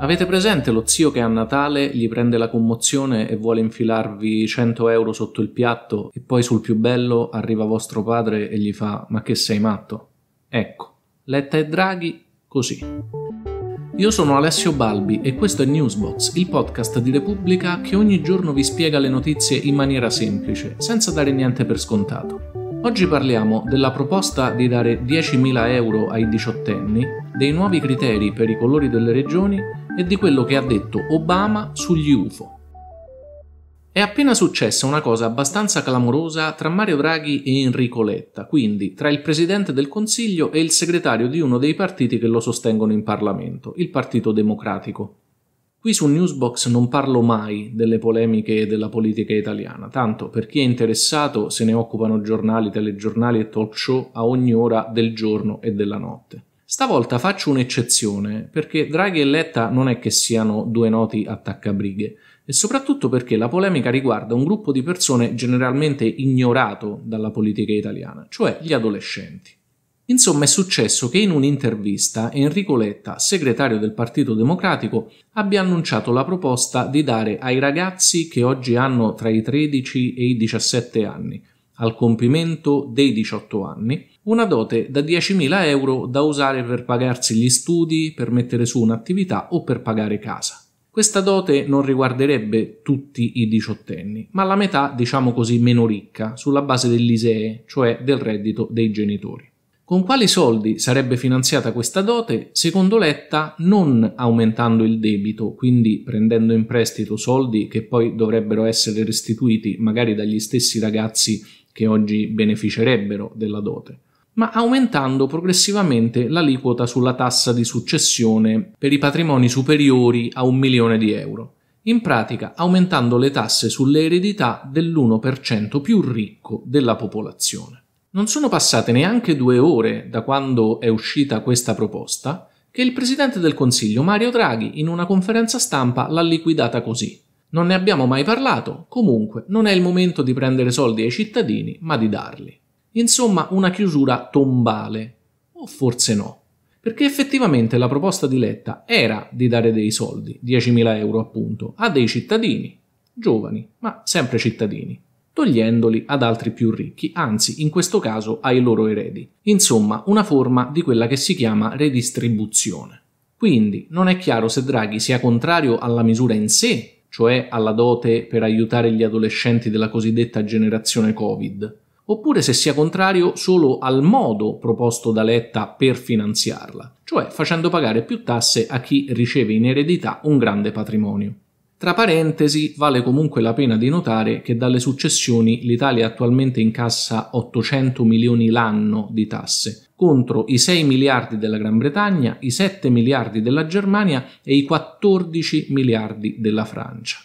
Avete presente lo zio che a Natale gli prende la commozione e vuole infilarvi 100 euro sotto il piatto e poi sul più bello arriva vostro padre e gli fa ma che sei matto? Ecco, Letta e Draghi così. Io sono Alessio Balbi e questo è Newsbox, il podcast di Repubblica che ogni giorno vi spiega le notizie in maniera semplice, senza dare niente per scontato. Oggi parliamo della proposta di dare 10.000 euro ai diciottenni, dei nuovi criteri per i colori delle regioni e di quello che ha detto Obama sugli UFO. È appena successa una cosa abbastanza clamorosa tra Mario Draghi e Enrico Letta, quindi tra il Presidente del Consiglio e il segretario di uno dei partiti che lo sostengono in Parlamento, il Partito Democratico. Qui su Newsbox non parlo mai delle polemiche della politica italiana, tanto per chi è interessato se ne occupano giornali, telegiornali e talk show a ogni ora del giorno e della notte. Stavolta faccio un'eccezione, perché Draghi e Letta non è che siano due noti attaccabrighe, e soprattutto perché la polemica riguarda un gruppo di persone generalmente ignorato dalla politica italiana, cioè gli adolescenti. Insomma, è successo che in un'intervista Enrico Letta, segretario del Partito Democratico, abbia annunciato la proposta di dare ai ragazzi che oggi hanno tra i 13 e i 17 anni, al compimento dei 18 anni, una dote da 10.000 euro da usare per pagarsi gli studi, per mettere su un'attività o per pagare casa. Questa dote non riguarderebbe tutti i diciottenni, ma la metà, diciamo così, meno ricca, sulla base dell'ISEE, cioè del reddito dei genitori. Con quali soldi sarebbe finanziata questa dote? Secondo Letta, non aumentando il debito, quindi prendendo in prestito soldi che poi dovrebbero essere restituiti magari dagli stessi ragazzi che oggi beneficerebbero della dote ma aumentando progressivamente l'aliquota sulla tassa di successione per i patrimoni superiori a un milione di euro, in pratica aumentando le tasse sulle eredità dell'1% più ricco della popolazione. Non sono passate neanche due ore da quando è uscita questa proposta che il Presidente del Consiglio Mario Draghi in una conferenza stampa l'ha liquidata così. Non ne abbiamo mai parlato, comunque non è il momento di prendere soldi ai cittadini, ma di darli. Insomma, una chiusura tombale. O forse no. Perché effettivamente la proposta di Letta era di dare dei soldi, 10.000 euro appunto, a dei cittadini, giovani, ma sempre cittadini, togliendoli ad altri più ricchi, anzi in questo caso ai loro eredi. Insomma, una forma di quella che si chiama redistribuzione. Quindi non è chiaro se Draghi sia contrario alla misura in sé, cioè alla dote per aiutare gli adolescenti della cosiddetta generazione Covid, oppure se sia contrario solo al modo proposto da Letta per finanziarla, cioè facendo pagare più tasse a chi riceve in eredità un grande patrimonio. Tra parentesi, vale comunque la pena di notare che dalle successioni l'Italia attualmente incassa 800 milioni l'anno di tasse, contro i 6 miliardi della Gran Bretagna, i 7 miliardi della Germania e i 14 miliardi della Francia.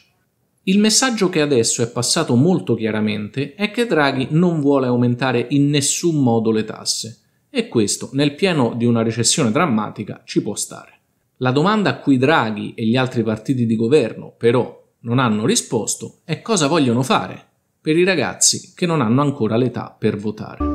Il messaggio che adesso è passato molto chiaramente è che Draghi non vuole aumentare in nessun modo le tasse e questo nel pieno di una recessione drammatica ci può stare. La domanda a cui Draghi e gli altri partiti di governo però non hanno risposto è cosa vogliono fare per i ragazzi che non hanno ancora l'età per votare.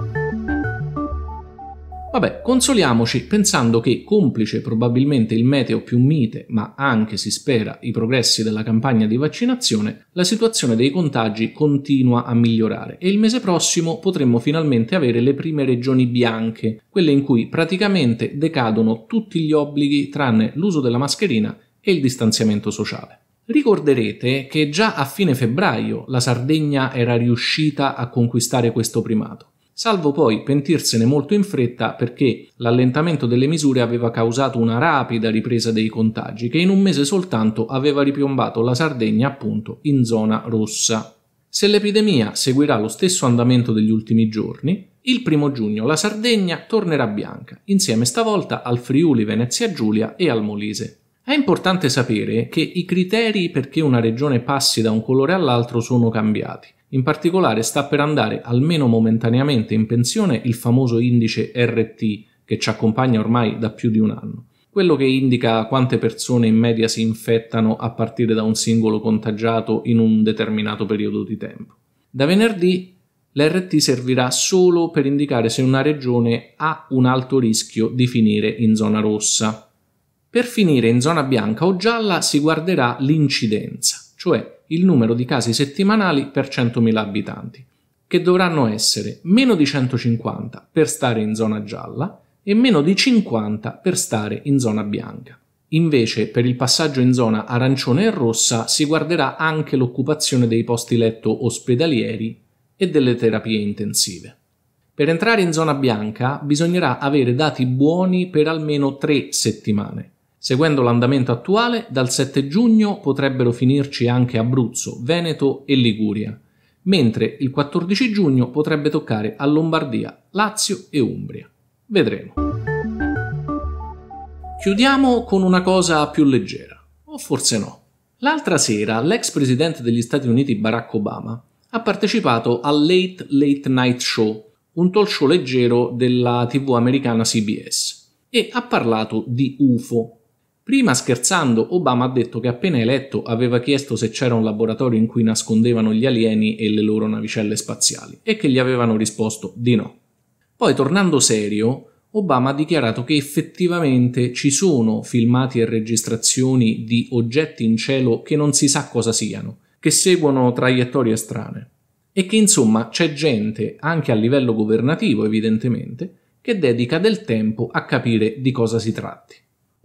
Vabbè, consoliamoci pensando che, complice probabilmente il meteo più mite, ma anche si spera i progressi della campagna di vaccinazione, la situazione dei contagi continua a migliorare e il mese prossimo potremmo finalmente avere le prime regioni bianche, quelle in cui praticamente decadono tutti gli obblighi tranne l'uso della mascherina e il distanziamento sociale. Ricorderete che già a fine febbraio la Sardegna era riuscita a conquistare questo primato salvo poi pentirsene molto in fretta perché l'allentamento delle misure aveva causato una rapida ripresa dei contagi che in un mese soltanto aveva ripiombato la Sardegna appunto in zona rossa. Se l'epidemia seguirà lo stesso andamento degli ultimi giorni, il primo giugno la Sardegna tornerà bianca, insieme stavolta al Friuli Venezia Giulia e al Molise. È importante sapere che i criteri perché una regione passi da un colore all'altro sono cambiati. In particolare sta per andare almeno momentaneamente in pensione il famoso indice RT che ci accompagna ormai da più di un anno, quello che indica quante persone in media si infettano a partire da un singolo contagiato in un determinato periodo di tempo. Da venerdì l'RT servirà solo per indicare se una regione ha un alto rischio di finire in zona rossa. Per finire in zona bianca o gialla si guarderà l'incidenza, cioè il numero di casi settimanali per 100.000 abitanti, che dovranno essere meno di 150 per stare in zona gialla e meno di 50 per stare in zona bianca. Invece, per il passaggio in zona arancione e rossa si guarderà anche l'occupazione dei posti letto ospedalieri e delle terapie intensive. Per entrare in zona bianca bisognerà avere dati buoni per almeno tre settimane Seguendo l'andamento attuale, dal 7 giugno potrebbero finirci anche Abruzzo, Veneto e Liguria, mentre il 14 giugno potrebbe toccare a Lombardia, Lazio e Umbria. Vedremo. Chiudiamo con una cosa più leggera, o forse no. L'altra sera l'ex presidente degli Stati Uniti Barack Obama ha partecipato al Late Late Night Show, un talk show leggero della TV americana CBS, e ha parlato di UFO, Prima scherzando, Obama ha detto che appena eletto aveva chiesto se c'era un laboratorio in cui nascondevano gli alieni e le loro navicelle spaziali e che gli avevano risposto di no. Poi tornando serio, Obama ha dichiarato che effettivamente ci sono filmati e registrazioni di oggetti in cielo che non si sa cosa siano, che seguono traiettorie strane e che insomma c'è gente, anche a livello governativo evidentemente, che dedica del tempo a capire di cosa si tratti.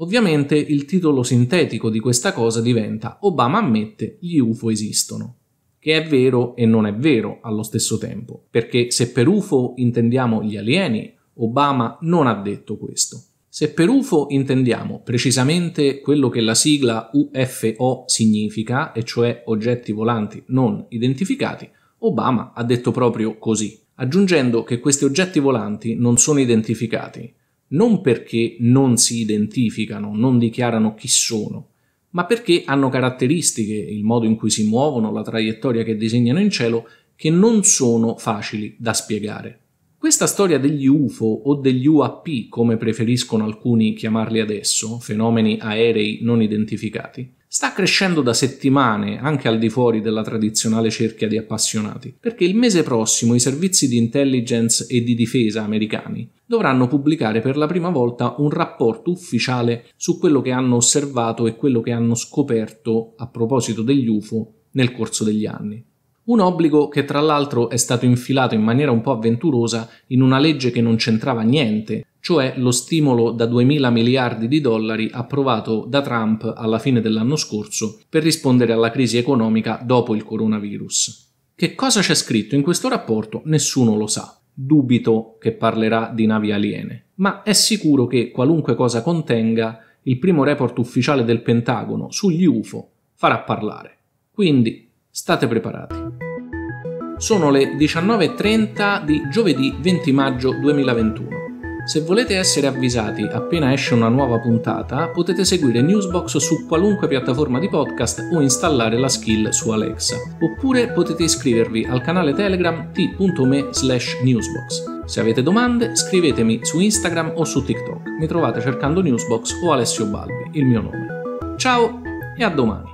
Ovviamente il titolo sintetico di questa cosa diventa Obama ammette gli UFO esistono, che è vero e non è vero allo stesso tempo, perché se per UFO intendiamo gli alieni, Obama non ha detto questo. Se per UFO intendiamo precisamente quello che la sigla UFO significa, e cioè oggetti volanti non identificati, Obama ha detto proprio così, aggiungendo che questi oggetti volanti non sono identificati, non perché non si identificano, non dichiarano chi sono, ma perché hanno caratteristiche, il modo in cui si muovono, la traiettoria che disegnano in cielo, che non sono facili da spiegare. Questa storia degli UFO o degli UAP, come preferiscono alcuni chiamarli adesso, fenomeni aerei non identificati, sta crescendo da settimane anche al di fuori della tradizionale cerchia di appassionati, perché il mese prossimo i servizi di intelligence e di difesa americani dovranno pubblicare per la prima volta un rapporto ufficiale su quello che hanno osservato e quello che hanno scoperto a proposito degli UFO nel corso degli anni. Un obbligo che tra l'altro è stato infilato in maniera un po' avventurosa in una legge che non c'entrava niente, cioè lo stimolo da 2.000 miliardi di dollari approvato da Trump alla fine dell'anno scorso per rispondere alla crisi economica dopo il coronavirus. Che cosa c'è scritto in questo rapporto nessuno lo sa. Dubito che parlerà di navi aliene, ma è sicuro che qualunque cosa contenga, il primo report ufficiale del Pentagono sugli UFO farà parlare. Quindi state preparati. Sono le 19.30 di giovedì 20 maggio 2021. Se volete essere avvisati appena esce una nuova puntata, potete seguire Newsbox su qualunque piattaforma di podcast o installare la skill su Alexa. Oppure potete iscrivervi al canale Telegram t.me newsbox. Se avete domande, scrivetemi su Instagram o su TikTok. Mi trovate cercando Newsbox o Alessio Balbi, il mio nome. Ciao e a domani!